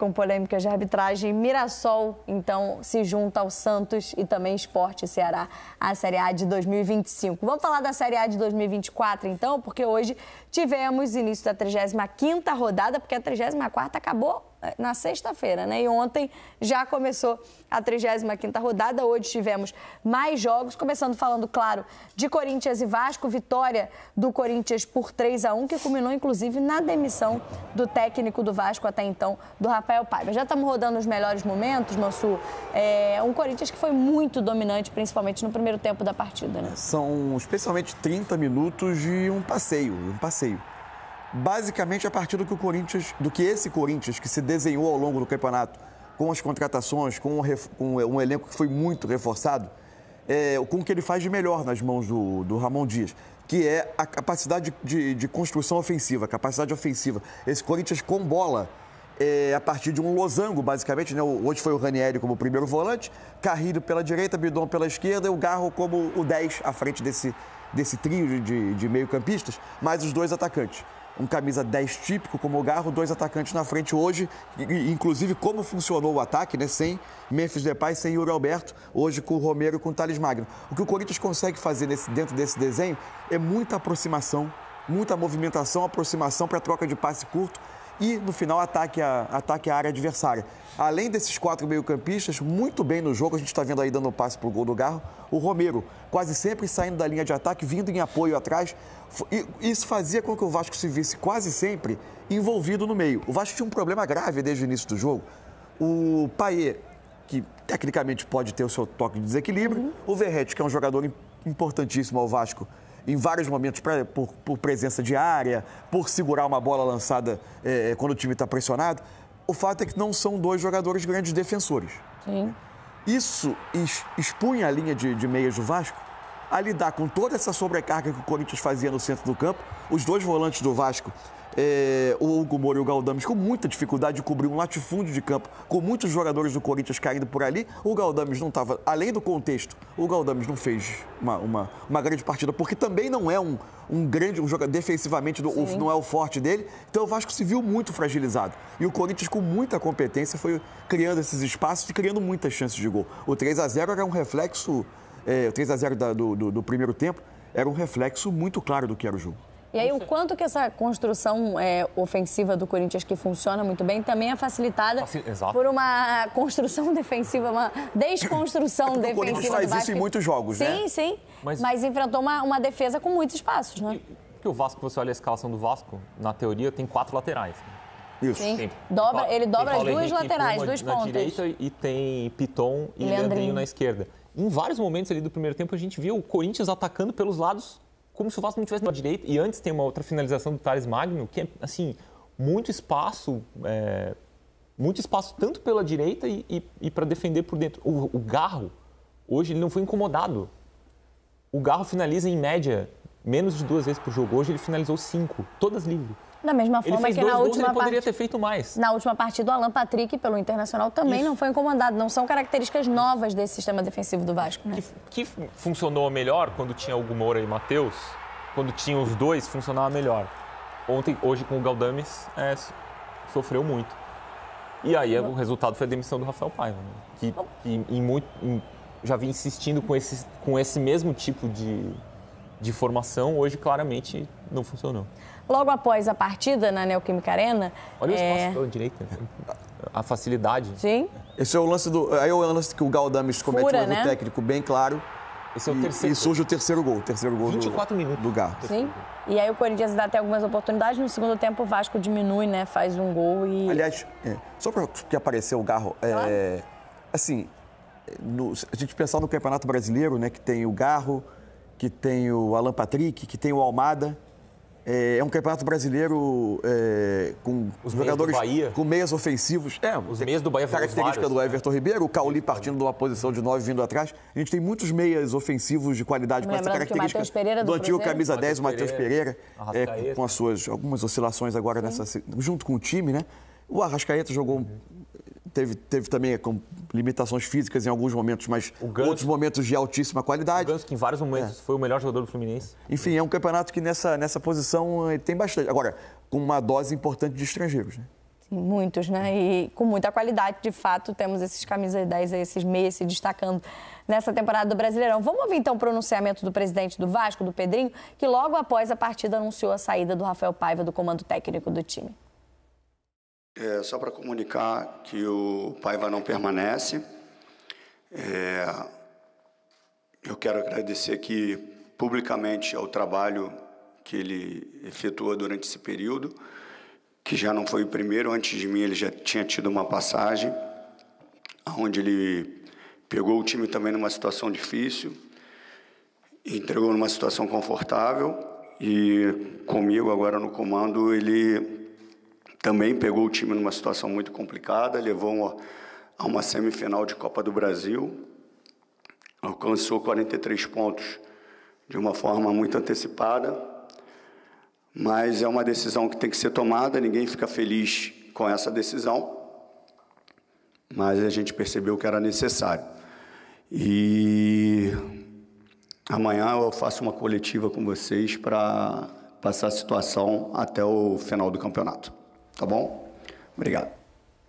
Com polêmicas de arbitragem, Mirassol então se junta ao Santos e também Esporte Ceará à Série A de 2025. Vamos falar da Série A de 2024 então, porque hoje tivemos início da 35ª rodada, porque a 34ª acabou na sexta-feira, né? E ontem já começou a 35ª rodada. Hoje tivemos mais jogos, começando falando, claro, de Corinthians e Vasco, vitória do Corinthians por 3 a 1, que culminou inclusive na demissão do técnico do Vasco até então, do Rafael Paiva. Já estamos rodando os melhores momentos, nosso é, um Corinthians que foi muito dominante, principalmente no primeiro tempo da partida, né? São especialmente 30 minutos de um passeio, um passeio basicamente a partir do que o Corinthians, do que esse Corinthians que se desenhou ao longo do campeonato, com as contratações, com um, com um elenco que foi muito reforçado, é, com o que ele faz de melhor nas mãos do, do Ramon Dias, que é a capacidade de, de construção ofensiva, capacidade ofensiva. Esse Corinthians com bola é, a partir de um losango, basicamente. Né? Hoje foi o Ranieri como primeiro volante, Carrilho pela direita, Bidon pela esquerda e o Garro como o 10 à frente desse, desse trio de, de meio-campistas, mais os dois atacantes um camisa 10 típico como o Garro, dois atacantes na frente hoje, inclusive como funcionou o ataque, né? Sem Memphis Depay, sem Yuri Alberto, hoje com o Romero e com o Thales Magno. O que o Corinthians consegue fazer nesse, dentro desse desenho é muita aproximação, muita movimentação, aproximação para troca de passe curto e, no final, ataque a, ataque a área adversária. Além desses quatro meio-campistas, muito bem no jogo, a gente está vendo aí dando um passe para o gol do Garro, o Romero, quase sempre saindo da linha de ataque, vindo em apoio atrás. E isso fazia com que o Vasco se visse quase sempre envolvido no meio. O Vasco tinha um problema grave desde o início do jogo. O Paê, que tecnicamente pode ter o seu toque de desequilíbrio, uhum. o Verrete, que é um jogador importantíssimo ao Vasco em vários momentos pra, por, por, presença diária, por segurar uma bola lançada é, é quando o time está pressionado. O fato é que não são dois jogadores grandes defensores. Sim. Isso expunha a linha de, de meias do Vasco a lidar com toda essa sobrecarga que o Corinthians fazia no centro do campo. Os dois volantes do Vasco é, o Hugo Moura e o Galdames com muita dificuldade de cobrir um latifúndio de campo, com muitos jogadores do Corinthians caindo por ali. O Galdames não estava, além do contexto, o Galdames não fez uma, uma, uma grande partida, porque também não é um, um grande um jogador defensivamente do, não é o forte dele. Então o Vasco se viu muito fragilizado. E o Corinthians com muita competência foi criando esses espaços e criando muitas chances de gol. O 3 a 0 era um reflexo é, o 3 a 0 do, do, do primeiro tempo era um reflexo muito claro do que era o jogo. E aí, o é quanto que essa construção é, ofensiva do Corinthians, que funciona muito bem, também é facilitada Facil... por uma construção defensiva, uma desconstrução é defensiva. O Corinthians faz isso em muitos jogos, sim, né? Sim, sim. Mas... Mas, enfrentou uma, uma defesa com muitos espaços, né? Porque o Vasco, você olha a escalação do Vasco, na teoria, tem quatro laterais. Isso. Sim. Tem, dobra, ele dobra as duas laterais, duas pontas. Na direita e tem Piton e, e Leandrinho. Leandrinho na esquerda. Em vários momentos ali do primeiro tempo, a gente viu o Corinthians atacando pelos lados como se o Vasco não tivesse na direita. E antes tem uma outra finalização do Thales Magno, que é, assim, muito espaço, é, muito espaço tanto pela direita e, e, e para defender por dentro. O, o Garro, hoje, ele não foi incomodado. O Garro finaliza, em média, menos de duas vezes por jogo. Hoje ele finalizou cinco, todas livres. Da mesma forma que na gols, última ele poderia part... ter feito mais. Na última partida, o Alan Patrick, pelo Internacional, também Isso. não foi incomodado. Não são características novas desse sistema defensivo do Vasco. Né? Que, que funcionou melhor quando tinha o Moura e o Matheus. Quando tinha os dois, funcionava melhor. Ontem, hoje, com o Galdames, é, sofreu muito. E aí o resultado foi a demissão do Rafael Paiva, né? que, que em muito, em, já vinha insistindo com esse, com esse mesmo tipo de, de formação, hoje claramente não funcionou. Logo após a partida na Neoquímica Arena. Olha é... o espaço pela direita. Né? A facilidade. Sim. Esse é o lance do. Aí é o lance que o Galdames comete Fura, um erro né? técnico bem claro. Esse é o terceiro. E surge o terceiro gol. O terceiro gol 24 do, minutos. do Garro. Sim. E aí o Corinthians dá até algumas oportunidades. No segundo tempo, o Vasco diminui, né? Faz um gol e. Aliás, é, só para que apareceu o Garro, é, claro. assim, no, a gente pensar no Campeonato Brasileiro, né? Que tem o Garro, que tem o Alan Patrick, que tem o Almada. É, é um campeonato brasileiro é, com os jogadores com meias ofensivos. É, os meias do Bahia Característica vários, do né? Everton né? Ribeiro, o Cauli partindo de uma posição de 9 vindo atrás. A gente tem muitos meias ofensivos de qualidade com essa característica do, do antigo camisa 10, o Matheus Pereira, é, com as suas algumas oscilações agora Sim. nessa junto com o time, né? O Arrascaeta jogou Teve, teve também é, com limitações físicas em alguns momentos, mas Gans, outros momentos de altíssima qualidade. O Gans, que em vários momentos é. foi o melhor jogador do Fluminense. Enfim, é um campeonato que nessa, nessa posição eh, tem bastante. Agora, com uma dose importante de estrangeiros, né? muitos, né? E com muita qualidade, de fato, temos esses camisas 10 aí, esses meses se destacando nessa temporada do Brasileirão. Vamos ouvir então o pronunciamento do presidente do Vasco, do Pedrinho, que logo após a partida anunciou a saída do Rafael Paiva do comando técnico do time. É, só para comunicar que o Paiva não permanece. É, eu quero agradecer aqui publicamente ao trabalho que ele efetuou durante esse período, que já não foi o primeiro, antes de mim ele já tinha tido uma passagem, onde ele pegou o time também numa situação difícil, entregou numa situação confortável, e comigo agora no comando ele também pegou o time numa situação muito complicada, levou uma, a uma semifinal de Copa do Brasil, alcançou 43 pontos de uma forma muito antecipada, mas é uma decisão que tem que ser tomada, ninguém fica feliz com essa decisão, mas a gente percebeu que era necessário. E amanhã eu faço uma coletiva com vocês para passar a situação até o final do campeonato. Tá bom? Obrigado.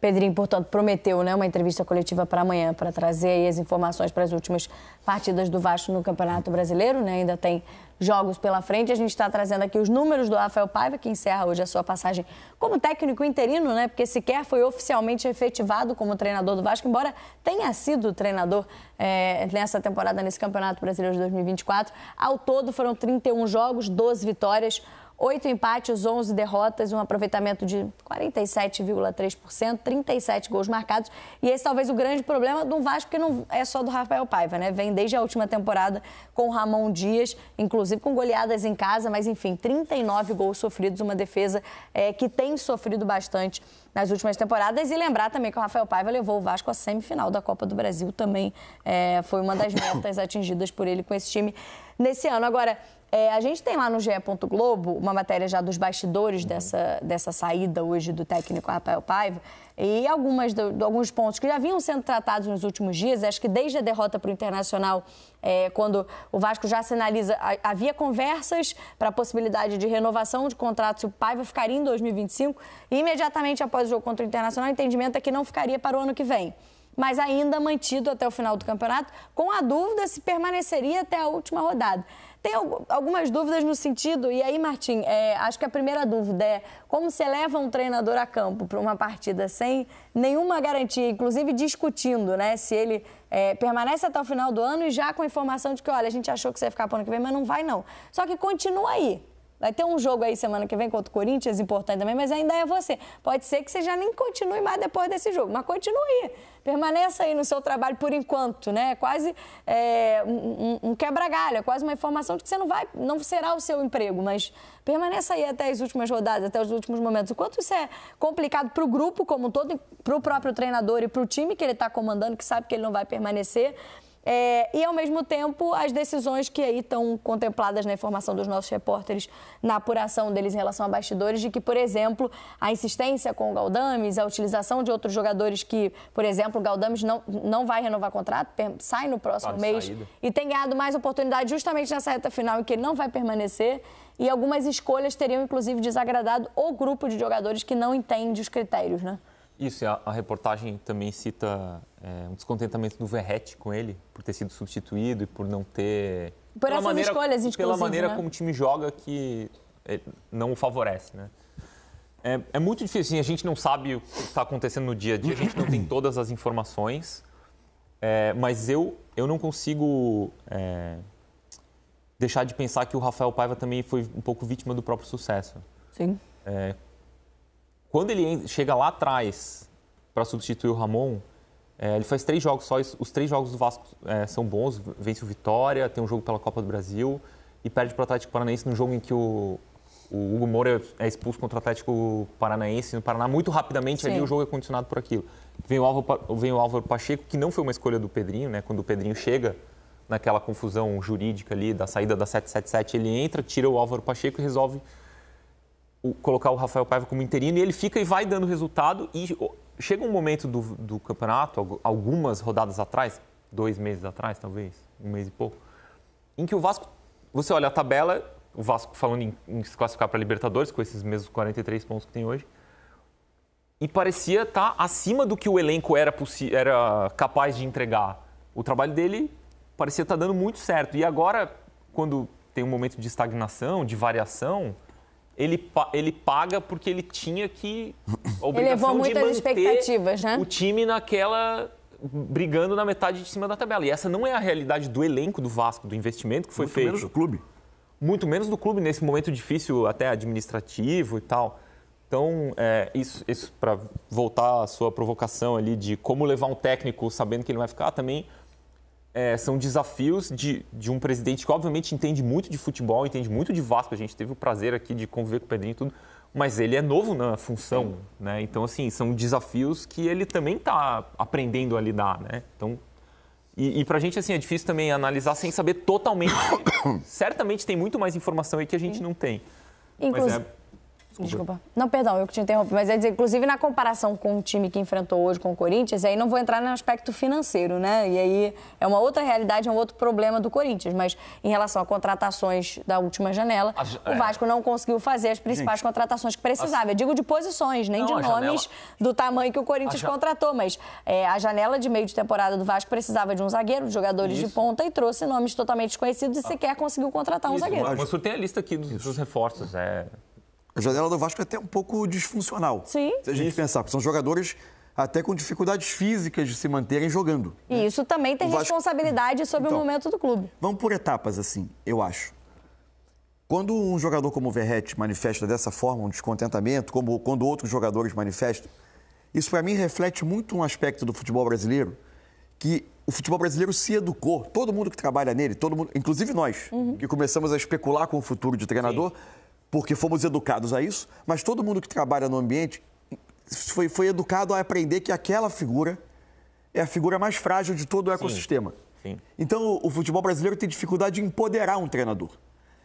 Pedrinho, portanto, prometeu né, uma entrevista coletiva para amanhã para trazer as informações para as últimas partidas do Vasco no Campeonato Brasileiro. Né? Ainda tem jogos pela frente. A gente está trazendo aqui os números do Rafael Paiva, que encerra hoje a sua passagem como técnico interino, né? porque sequer foi oficialmente efetivado como treinador do Vasco, embora tenha sido treinador é, nessa temporada, nesse Campeonato Brasileiro de 2024. Ao todo foram 31 jogos, 12 vitórias oito empates, 11 derrotas, um aproveitamento de 47,3%, 37 gols marcados. E esse talvez o grande problema do Vasco, que não é só do Rafael Paiva, né? Vem desde a última temporada com o Ramon Dias, inclusive com goleadas em casa, mas enfim, 39 gols sofridos, uma defesa é, que tem sofrido bastante nas últimas temporadas. E lembrar também que o Rafael Paiva levou o Vasco à semifinal da Copa do Brasil, também é, foi uma das metas atingidas por ele com esse time nesse ano. Agora, é, a gente tem lá no GE. Globo uma matéria já dos bastidores uhum. dessa, dessa saída hoje do técnico Rafael Paiva e algumas do, do, alguns pontos que já vinham sendo tratados nos últimos dias. Acho que desde a derrota para o Internacional, é, quando o Vasco já sinaliza, a, havia conversas para a possibilidade de renovação de contrato se o Paiva ficaria em 2025 e imediatamente após o jogo contra o Internacional, o entendimento é que não ficaria para o ano que vem mas ainda mantido até o final do campeonato, com a dúvida se permaneceria até a última rodada. Tem algumas dúvidas no sentido, e aí, Martim, é, acho que a primeira dúvida é como você leva um treinador a campo para uma partida sem nenhuma garantia, inclusive discutindo, né? Se ele é, permanece até o final do ano e já com a informação de que, olha, a gente achou que você ia ficar para o ano que vem, mas não vai não. Só que continua aí. Vai ter um jogo aí semana que vem contra o Corinthians, importante também, mas ainda é você. Pode ser que você já nem continue mais depois desse jogo, mas continue. Permaneça aí no seu trabalho por enquanto, né? Quase é, um, um quebra-galho, é quase uma informação de que você não vai, não será o seu emprego, mas permaneça aí até as últimas rodadas, até os últimos momentos. O quanto isso é complicado para o grupo como um todo, para o próprio treinador e para o time que ele está comandando, que sabe que ele não vai permanecer. É, e, ao mesmo tempo, as decisões que aí estão contempladas na informação dos nossos repórteres, na apuração deles em relação a bastidores, de que, por exemplo, a insistência com o Galdames, a utilização de outros jogadores que, por exemplo, o Galdames não, não vai renovar contrato, sai no próximo Pode mês saída. e tem ganhado mais oportunidade justamente nessa reta final em que ele não vai permanecer e algumas escolhas teriam inclusive desagradado o grupo de jogadores que não entende os critérios, né? Isso, a, a, reportagem também cita é, um descontentamento do Verrete com ele, por ter sido substituído e por não ter... Por essas maneira, escolhas, Pela maneira né? como o time joga que é, não o favorece, né? É, é muito difícil, assim, a gente não sabe o que está acontecendo no dia a dia, a gente não tem todas as informações, é, mas eu, eu não consigo é, deixar de pensar que o Rafael Paiva também foi um pouco vítima do próprio sucesso. Sim. É, quando ele chega lá atrás para substituir o Ramon, é, ele faz três jogos só. Os três jogos do Vasco é, são bons. Vence o Vitória, tem um jogo pela Copa do Brasil e perde para o Atlético Paranaense no jogo em que o, o Hugo Moura é expulso contra o Atlético Paranaense no Paraná muito rapidamente. Sim. Ali o jogo é condicionado por aquilo. Vem o, Álvaro, vem o Álvaro Pacheco, que não foi uma escolha do Pedrinho, né? Quando o Pedrinho chega naquela confusão jurídica ali da saída da 777, ele entra, tira o Álvaro Pacheco e resolve o, colocar o Rafael Paiva como interino e ele fica e vai dando resultado. E chega um momento do, do campeonato, algumas rodadas atrás, dois meses atrás, talvez, um mês e pouco, em que o Vasco, você olha a tabela, o Vasco falando em, em se classificar para a Libertadores, com esses mesmos 43 pontos que tem hoje, e parecia estar tá acima do que o elenco era, era capaz de entregar. O trabalho dele parecia estar tá dando muito certo. E agora, quando tem um momento de estagnação, de variação, ele, ele paga porque ele tinha que. levou muitas expectativas, né? O time naquela. brigando na metade de cima da tabela. E essa não é a realidade do elenco do Vasco, do investimento que foi Muito feito. Muito menos do clube. Muito menos do clube, nesse momento difícil, até administrativo e tal. Então, é, isso, isso para voltar à sua provocação ali de como levar um técnico sabendo que ele vai ficar, também é, são desafios de, de um presidente que, obviamente, entende muito de futebol, entende muito de Vasco. A gente teve o prazer aqui de conviver com o Pedrinho e tudo, mas ele é novo na função, né? Então, assim, são desafios que ele também está aprendendo a lidar, né? Então, e, e para a gente, assim, é difícil também analisar sem saber totalmente. certamente tem muito mais informação aí que a gente não tem. Inclusive, mas é Desculpa. Não, perdão, eu que te interrompo. Mas é dizer, inclusive na comparação com o time que enfrentou hoje com o Corinthians, aí não vou entrar no aspecto financeiro, né? E aí é uma outra realidade, é um outro problema do Corinthians. Mas em relação a contratações da última janela, as, o é. Vasco é... não conseguiu fazer as principais Gente, contratações que precisava. As... Eu digo de posições, nem não, de nomes janela... do tamanho que o Corinthians contratou. Mas é, a janela de meio de temporada do Vasco precisava de um zagueiro, de jogadores Isso. de ponta e trouxe nomes totalmente desconhecidos e ah. sequer conseguiu contratar Isso, um zagueiro. Mas, mas tem a lista aqui dos, dos reforços. É a janela do Vasco é até um pouco disfuncional. Sim. Se a gente Isso. pensar, porque são jogadores até com dificuldades físicas de se manterem jogando. Né? E né? isso também tem Vasco... responsabilidade sobre então, o momento do clube. Vamos por etapas, assim, eu acho. Quando um jogador como o Verrete manifesta dessa forma um descontentamento, como quando outros jogadores manifestam, isso para mim reflete muito um aspecto do futebol brasileiro, que o futebol brasileiro se educou, todo mundo que trabalha nele, todo mundo, inclusive nós, uhum. que começamos a especular com o futuro de treinador, Sim porque fomos educados a isso, mas todo mundo que trabalha no ambiente foi, foi educado a aprender que aquela figura é a figura mais frágil de todo o ecossistema. Sim, sim. Então, o futebol brasileiro tem dificuldade de empoderar um treinador.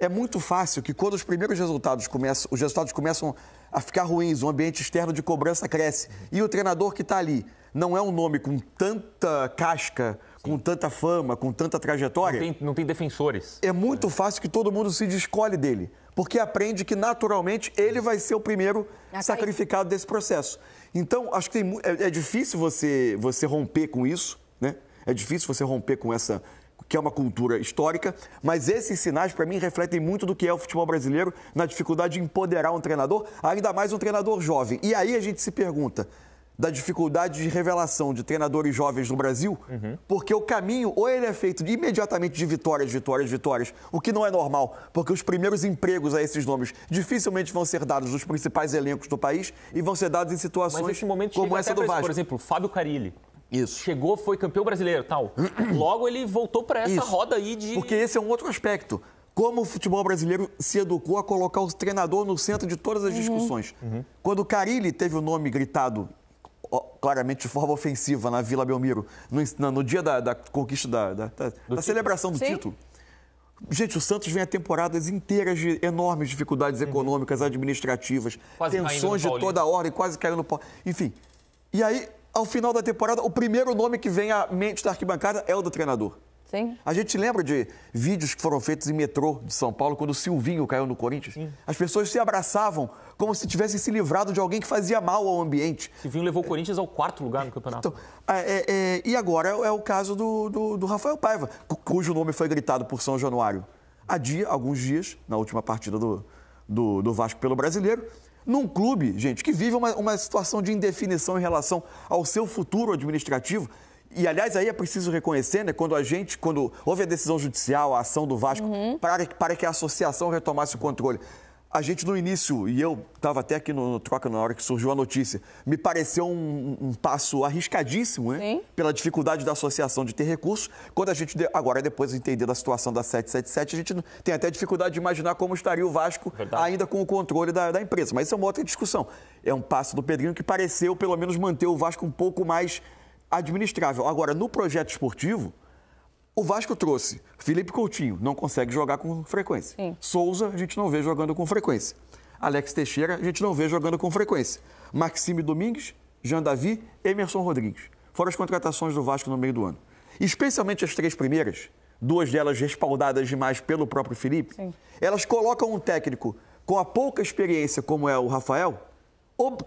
É muito fácil que quando os primeiros resultados começam, os resultados começam a ficar ruins, o ambiente externo de cobrança cresce. E o treinador que está ali não é um nome com tanta casca, com tanta fama, com tanta trajetória. Não tem, não tem defensores. É muito é. fácil que todo mundo se descolhe dele, porque aprende que naturalmente ele vai ser o primeiro sacrificado desse processo. Então, acho que tem, é, é, difícil você, você romper com isso, né? É difícil você romper com essa que é uma cultura histórica, mas esses sinais, para mim, refletem muito do que é o futebol brasileiro na dificuldade de empoderar um treinador, ainda mais um treinador jovem. E aí a gente se pergunta: da dificuldade de revelação de treinadores jovens no Brasil, uhum. porque o caminho ou ele é feito imediatamente de vitórias, vitórias, vitórias, o que não é normal, porque os primeiros empregos a esses nomes dificilmente vão ser dados nos principais elencos do país e vão ser dados em situações como essa do Vasco. Por exemplo, Fábio Carilli. Isso. Chegou, foi campeão brasileiro, tal. Logo ele voltou para essa Isso. roda aí de Porque esse é um outro aspecto como o futebol brasileiro se educou a colocar o treinador no centro de todas as uhum. discussões. Uhum. Quando Carilli teve o nome gritado claramente de forma ofensiva na Vila Belmiro, no, no dia da, da, conquista, da, da, da celebração do Sim. título. Gente, o Santos vem a temporadas inteiras de enormes dificuldades uhum. econômicas, administrativas, quase tensões de toda ordem, quase caiu no pau. Enfim. E aí, ao final da temporada, o primeiro nome que vem à mente da arquibancada é o do treinador. Sim. A gente lembra de vídeos que foram feitos em metrô de São Paulo, quando o Silvinho caiu no Corinthians. Sim. As pessoas se abraçavam como se tivessem se livrado de alguém que fazia mal ao ambiente. viu levou o Corinthians ao quarto lugar no campeonato. Então, é, é, é, e agora é o caso do, do, do Rafael Paiva, cujo nome foi gritado por São Januário há dia, alguns dias, na última partida do, do, do Vasco pelo Brasileiro, num clube, gente, que vive uma, uma situação de indefinição em relação ao seu futuro administrativo. E, aliás, aí é preciso reconhecer, né, quando a gente, quando houve a decisão judicial, a ação do Vasco, uhum. para, para que a associação retomasse o controle. A gente no início, e eu estava até aqui no, no, Troca na hora que surgiu a notícia, me pareceu um, um passo arriscadíssimo, né? Sim. Pela dificuldade da associação de ter recursos. Quando a gente, agora depois entender a situação da 777, a gente tem até dificuldade de imaginar como estaria o Vasco Verdade. ainda com o controle da, da empresa. Mas isso é uma outra discussão. É um passo do Pedrinho que pareceu, pelo menos, manter o Vasco um pouco mais administrável. Agora, no projeto esportivo, o Vasco trouxe Felipe Coutinho, não consegue jogar com frequência. Sim. Souza, a gente não vê jogando com frequência. Alex Teixeira, a gente não vê jogando com frequência. Maxime Domingues, Jean Davi, Emerson Rodrigues. Foram as contratações do Vasco no meio do ano. Especialmente as três primeiras, duas delas respaldadas demais pelo próprio Felipe, Sim. elas colocam um técnico com a pouca experiência como é o Rafael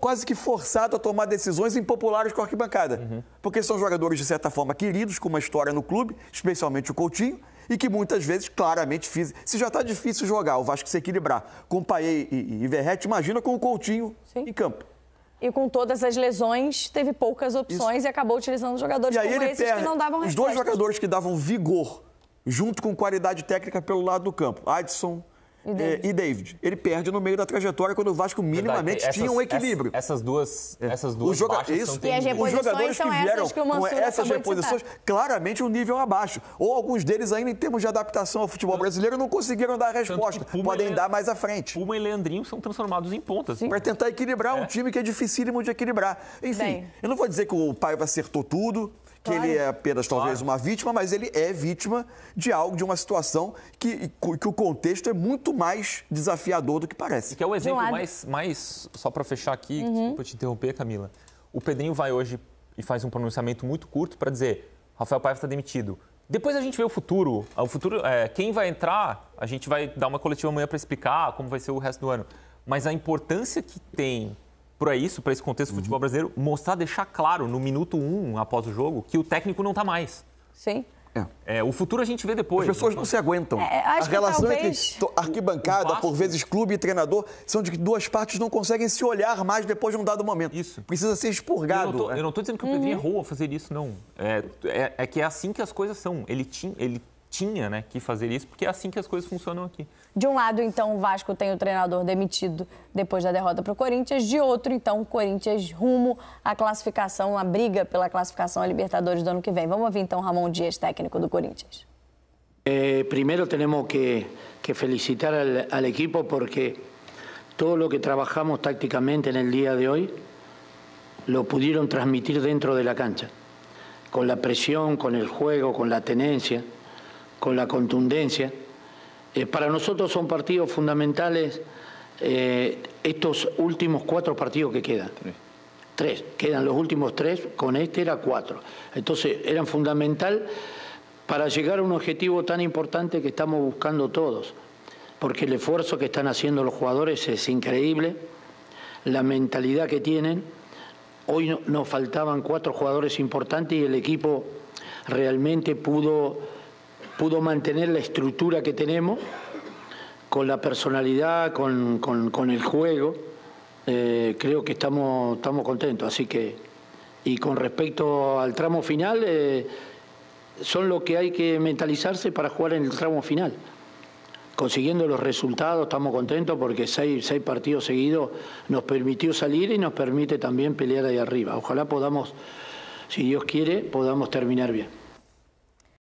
quase que forçado a tomar decisões impopulares com a arquibancada. Uhum. Porque são jogadores, de certa forma, queridos, com uma história no clube, especialmente o Coutinho, e que muitas vezes, claramente, fiz... se já está difícil jogar, o Vasco se equilibrar com Paê e, e Verrete, imagina com o Coutinho Sim. em campo. E com todas as lesões, teve poucas opções Isso. e acabou utilizando jogadores e aí como esses que não davam respostas. Os dois jogadores que davam vigor, junto com qualidade técnica pelo lado do campo, Adson e é, David. e David. Ele perde no meio da trajetória quando o Vasco minimamente essas, tinha um equilíbrio. Essas, duas, é. essas duas os joga baixas isso, são e Os jogadores que vieram que com essas reposições, claramente um nível é abaixo. Ou alguns deles ainda em termos de adaptação ao futebol brasileiro não conseguiram dar a resposta. Podem dar mais à frente. Puma e Leandrinho são transformados em pontas. Para tentar equilibrar é. um time que é dificílimo de equilibrar. Enfim, Bem. eu não vou dizer que o Paiva acertou tudo, que ele é apenas talvez claro. uma vítima, mas ele é vítima de algo, de uma situação que, que o contexto é muito mais desafiador do que parece. E que é o um exemplo mais, mais, só para fechar aqui, uhum. desculpa te interromper, Camila. O Pedrinho vai hoje e faz um pronunciamento muito curto para dizer Rafael Paiva está demitido. Depois a gente vê o futuro. O futuro é, quem vai entrar, a gente vai dar uma coletiva amanhã para explicar como vai ser o resto do ano. Mas a importância que tem para isso, para esse contexto do futebol uhum. brasileiro, mostrar, deixar claro no minuto um após o jogo que o técnico não está mais. Sim. É. É, o futuro a gente vê depois. As pessoas não se aguentam. É, a relação talvez... entre arquibancada, por vezes clube e treinador, são de que duas partes não conseguem se olhar mais depois de um dado momento. Isso. Precisa ser expurgado. Eu não estou dizendo que o uhum. Pedrinho errou a fazer isso, não. É, é, é, que é assim que as coisas são. Ele, tinha ele tinha né, que fazer isso, porque é assim que as coisas funcionam aqui. De um lado, então, o Vasco tem o treinador demitido depois da derrota para o Corinthians. De outro, então, o Corinthians rumo à classificação, à briga pela classificação a Libertadores do ano que vem. Vamos ouvir, então, Ramon Dias, técnico do Corinthians. Eh, temos que, que felicitar al, al, equipo porque todo lo que trabajamos tácticamente en el día de hoy lo pudieron transmitir dentro de la cancha, con la presión, con el juego, con la tenencia, con la contundencia. Eh, para nosotros son partidos fundamentales eh, estos últimos cuatro partidos que quedan. Tres. quedan los últimos tres, con este era cuatro. Entonces eran fundamental para llegar a un objetivo tan importante que estamos buscando todos, porque el esfuerzo que están haciendo los jugadores es increíble, la mentalidad que tienen. Hoy nos faltaban cuatro jugadores importantes y el equipo realmente pudo pudo mantener la estructura que tenemos, con la personalidad, con, el juego. Eh, creo que estamos, estamos contentos. Así que, y con respecto al tramo final, eh, son lo que hay que mentalizarse para jugar en el tramo final. Consiguiendo los resultados, estamos contentos porque seis, seis partidos seguidos nos permitió salir y nos permite también pelear ahí arriba. Ojalá podamos, si Dios quiere, podamos terminar bien.